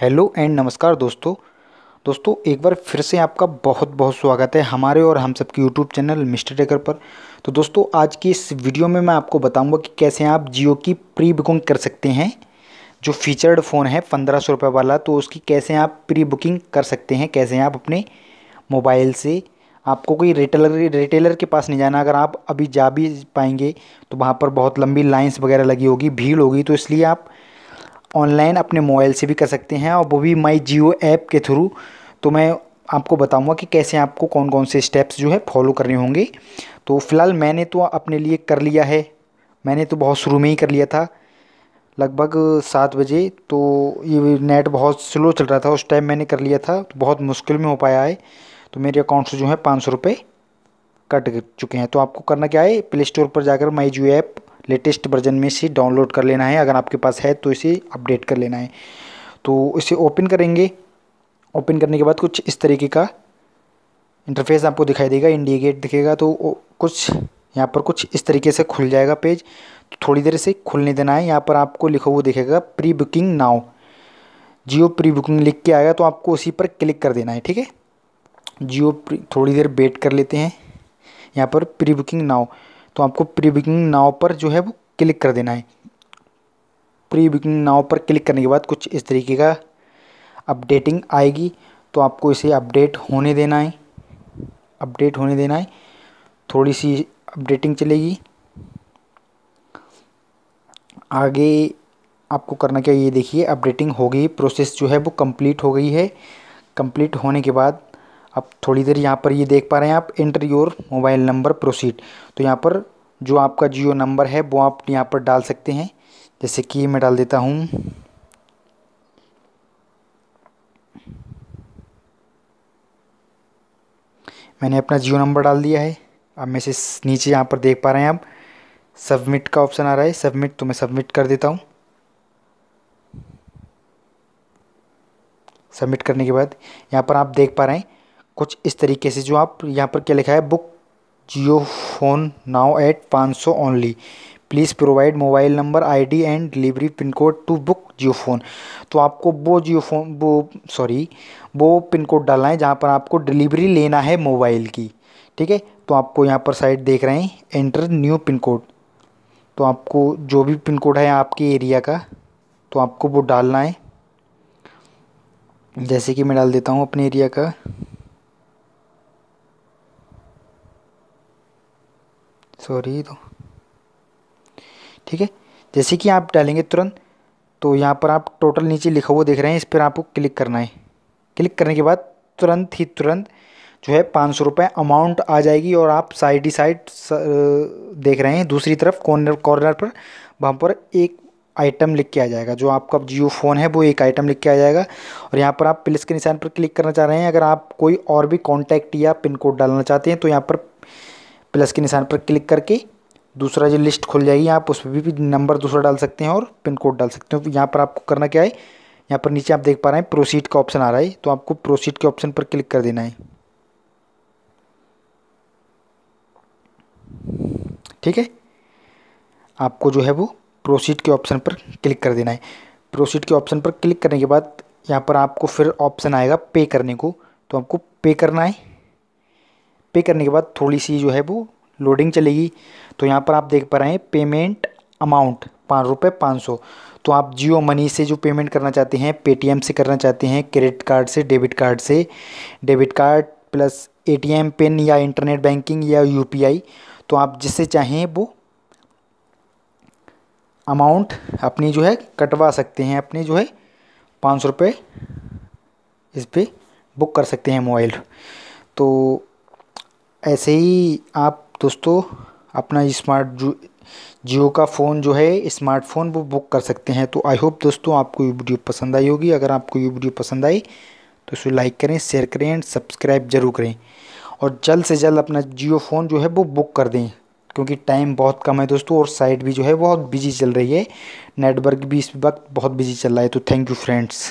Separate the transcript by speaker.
Speaker 1: hello and नमस्कार दोस्तों दोस्तों एक बार फिर से आपका बहुत बहुत स्वागत है हमारे और हम सबके यूट्यूब चैनल मिस्टर टेकर पर तो दोस्तों आज की इस वीडियो में मैं आपको बताऊंगा कि कैसे आप जियो की प्री बुकिंग कर सकते हैं जो फीचर्ड फ़ोन है पंद्रह सौ रुपये वाला तो उसकी कैसे आप प्री बुकिंग कर सकते हैं कैसे आप अपने मोबाइल से आपको कोई रिटेलर रिटेलर के पास नहीं जाना अगर आप अभी जा भी पाएंगे तो वहाँ पर बहुत लंबी लाइन्स वगैरह लगी होगी भीड़ होगी तो इसलिए आप ऑनलाइन अपने मोबाइल से भी कर सकते हैं और वो भी माई जियो ऐप के थ्रू तो मैं आपको बताऊंगा कि कैसे आपको कौन कौन से स्टेप्स जो है फॉलो करने होंगे तो फ़िलहाल मैंने तो अपने लिए कर लिया है मैंने तो बहुत शुरू में ही कर लिया था लगभग सात बजे तो ये नेट बहुत स्लो चल रहा था उस टाइम मैंने कर लिया था तो बहुत मुश्किल में हो पाया है तो मेरे अकाउंट से जो है पाँच सौ रुपये कट चुके हैं तो आपको करना क्या है प्ले स्टोर पर जाकर my Jio app latest version में से डाउनलोड कर लेना है अगर आपके पास है तो इसे अपडेट कर लेना है तो इसे ओपन करेंगे ओपन करने के बाद कुछ इस तरीके का इंटरफेस आपको दिखाई देगा इंडिकेट दिखेगा तो कुछ यहाँ पर कुछ इस तरीके से खुल जाएगा पेज तो थोड़ी देर से खुलने देना है यहाँ पर आपको लिखा हुआ दिखेगा pre booking now Jio pre booking लिख के आएगा तो आपको उसी पर क्लिक कर देना है ठीक है जियो थोड़ी देर वेट कर लेते हैं यहाँ पर प्री बुकिंग नाव तो आपको प्री बुकिंग नाव पर जो है वो क्लिक कर देना है प्री बुकिंग नाव पर क्लिक करने के बाद कुछ इस तरीके का अपडेटिंग आएगी तो आपको इसे अपडेट होने देना है अपडेट होने देना है थोड़ी सी अपडेटिंग चलेगी आगे आपको करना क्या ये देखिए अपडेटिंग हो गई प्रोसेस जो है वो कंप्लीट हो गई है कंप्लीट होने के बाद अब थोड़ी देर यहाँ पर ये देख पा रहे हैं आप enter your mobile number proceed तो यहाँ पर जो आपका जियो नंबर है वो आप यहाँ पर डाल सकते हैं जैसे कि मैं डाल देता हूँ मैंने अपना जियो नंबर डाल दिया है अब मैं से नीचे यहाँ पर देख पा रहे हैं आप सबमिट का ऑप्शन आ रहा है सबमिट तो मैं सबमिट कर देता हूँ सबमिट करने के बाद यहाँ पर आप देख पा रहे हैं कुछ इस तरीके से जो आप यहाँ पर क्या लिखा है book Jio phone now at पाँच सौ only please provide mobile number ID and delivery pin code to book Jio phone तो आपको वो जियो फोन वो सॉरी वो पिन कोड डालना है जहाँ पर आपको डिलीवरी लेना है मोबाइल की ठीक है तो आपको यहाँ पर साइड देख रहे हैं एंटर न्यू पिन कोड तो आपको जो भी पिन कोड है आपके एरिया का तो आपको वो डालना है जैसे कि मैं डाल देता हूँ अपने एरिया का सॉरी तो ठीक है जैसे कि आप डालेंगे तुरंत तो यहाँ पर आप टोटल नीचे लिखा हुआ देख रहे हैं इस पर आपको क्लिक करना है क्लिक करने के बाद तुरंत ही तुरंत जो है पाँच सौ रुपये अमाउंट आ जाएगी और आप साइड ही साइड देख रहे हैं दूसरी तरफ कॉर्नर कॉर्नर पर वहाँ पर एक आइटम लिख के आ जाएगा जो आपका जियो फ़ोन है वो एक आइटम लिख के आ जाएगा और यहाँ पर आप प्लस के निशान पर क्लिक करना चाह रहे हैं अगर आप कोई और भी कॉन्टैक्ट या पिन कोड डालना चाहते हैं तो यहाँ पर प्लस के निशान पर क्लिक करके दूसरा जो लिस्ट खुल जाएगी आप उस पर भी, भी नंबर दूसरा डाल सकते हैं और पिन कोड डाल सकते हैं तो यहाँ पर आपको करना क्या है यहाँ पर नीचे आप देख पा रहे हैं प्रोसीड का ऑप्शन आ रहा है तो आपको प्रोसीड के ऑप्शन पर क्लिक कर देना है ठीक है आपको जो है वो प्रोसीड के ऑप्शन पर क्लिक कर देना है प्रोसीड के ऑप्शन पर क्लिक करने के बाद यहाँ पर आपको फिर ऑप्शन आएगा पे करने को तो आपको पे करना है पे करने के बाद थोड़ी सी जो है वो लोडिंग चलेगी तो यहाँ पर आप देख पा रहे हैं पेमेंट अमाउंट पाँच रुपये पाँच सौ तो आप जियो मनी से जो पेमेंट करना चाहते हैं पेटीएम से करना चाहते हैं क्रेडिट कार्ड से डेबिट कार्ड से debit card plus ATM pin या इंटरनेट बैंकिंग या यूपीआई तो आप जिससे चाहें वो अमाउंट अपनी जो है कटवा सकते हैं अपने जो है पाँच सौ रुपये इस पर बुक कर सकते हैं मोबाइल तो ऐसे ही आप दोस्तों अपना स्मार्ट जो जियो का फ़ोन जो है स्मार्टफोन वो बुक कर सकते हैं तो आई होप दोस्तों आपको ये वीडियो पसंद आई होगी अगर आपको ये वीडियो पसंद आई तो इसे लाइक करें शेयर करें एंड सब्सक्राइब ज़रूर करें और जल्द से जल्द अपना जियो फ़ोन जो है वो बुक कर दें क्योंकि टाइम बहुत कम है दोस्तों और साइट भी जो है बहुत बिजी चल रही है नेटवर्क भी इस वक्त बहुत बिजी चल रहा है तो थैंक यू फ्रेंड्स